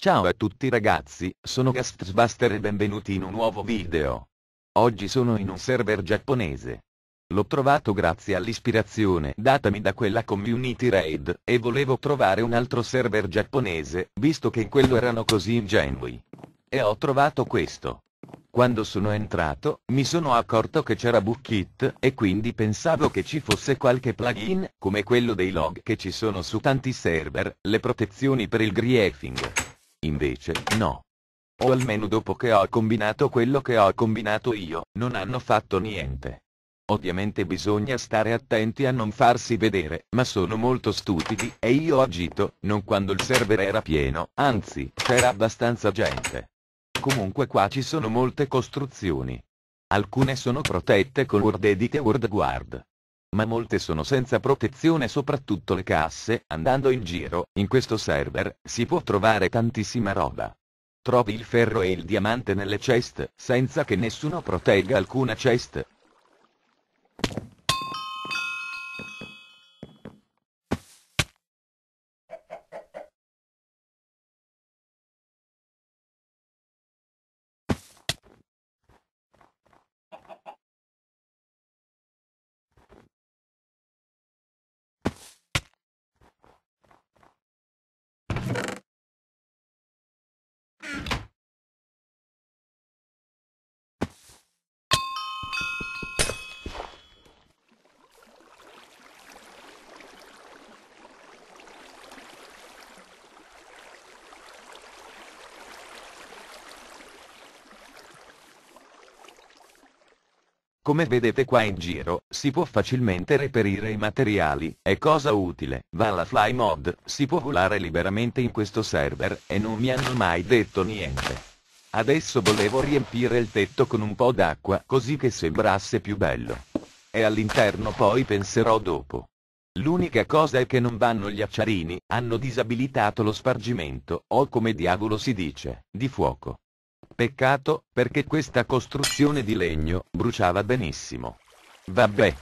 Ciao a tutti ragazzi, sono Gastbuster e benvenuti in un nuovo video. Oggi sono in un server giapponese. L'ho trovato grazie all'ispirazione datami da quella community raid, e volevo trovare un altro server giapponese, visto che in quello erano così ingenui. E ho trovato questo. Quando sono entrato, mi sono accorto che c'era Bookkit, e quindi pensavo che ci fosse qualche plugin, come quello dei log che ci sono su tanti server, le protezioni per il griefing. Invece, no. O almeno dopo che ho combinato quello che ho combinato io, non hanno fatto niente. Ovviamente bisogna stare attenti a non farsi vedere, ma sono molto stupidi, e io ho agito, non quando il server era pieno, anzi, c'era abbastanza gente. Comunque qua ci sono molte costruzioni. Alcune sono protette con Word Edit e Word Guard ma molte sono senza protezione soprattutto le casse, andando in giro, in questo server, si può trovare tantissima roba. Trovi il ferro e il diamante nelle chest, senza che nessuno protegga alcuna chest. Come vedete qua in giro, si può facilmente reperire i materiali, è cosa utile. Va alla Fly Mod, si può volare liberamente in questo server, e non mi hanno mai detto niente. Adesso volevo riempire il tetto con un po' d'acqua, così che sembrasse più bello. E all'interno poi penserò dopo. L'unica cosa è che non vanno gli acciarini, hanno disabilitato lo spargimento, o come diavolo si dice, di fuoco. Peccato, perché questa costruzione di legno bruciava benissimo. Vabbè.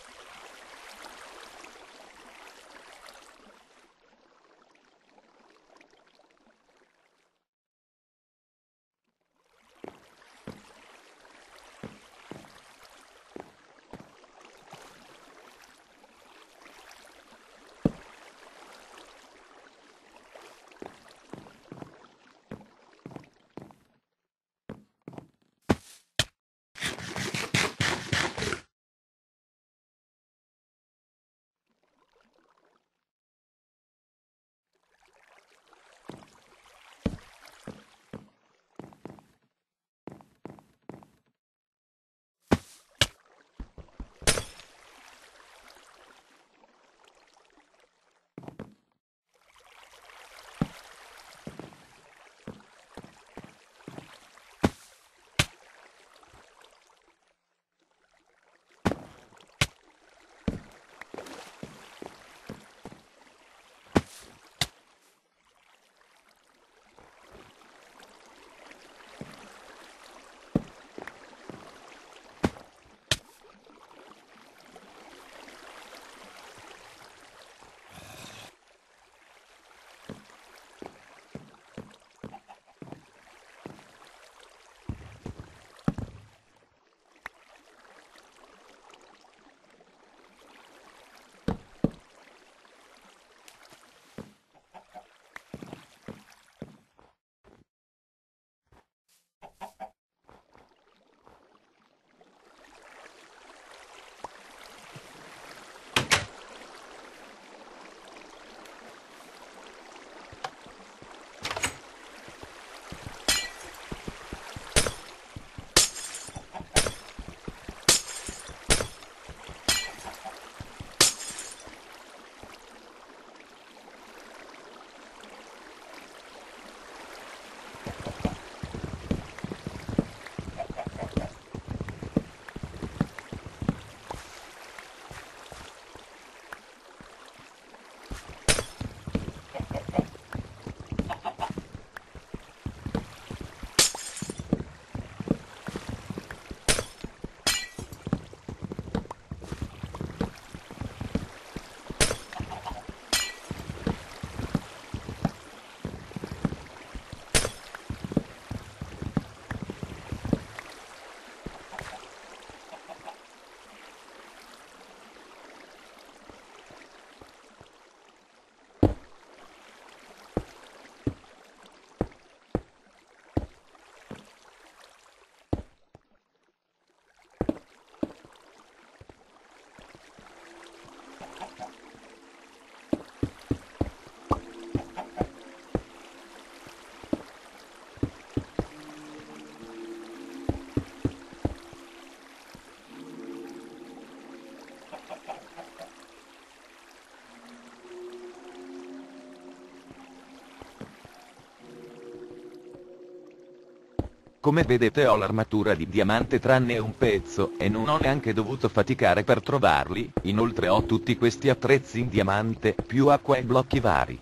Come vedete ho l'armatura di diamante tranne un pezzo e non ho neanche dovuto faticare per trovarli, inoltre ho tutti questi attrezzi in diamante, più acqua e blocchi vari.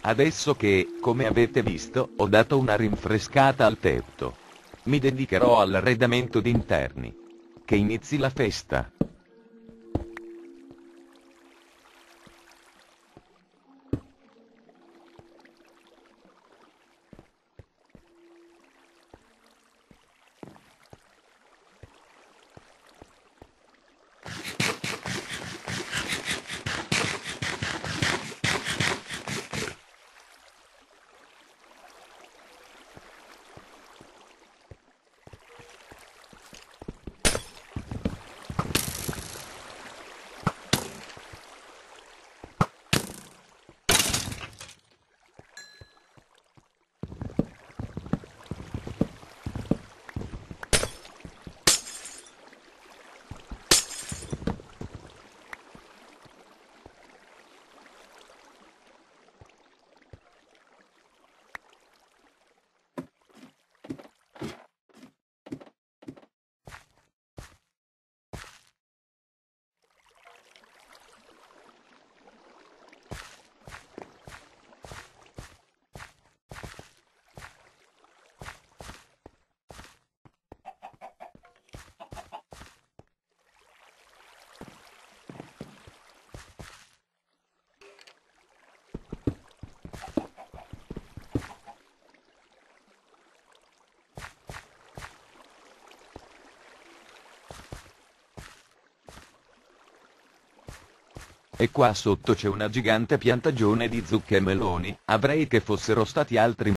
Adesso che, come avete visto, ho dato una rinfrescata al tetto. Mi dedicherò all'arredamento d'interni. Che inizi la festa. E qua sotto c'è una gigante piantagione di zucche e meloni, avrei che fossero stati altri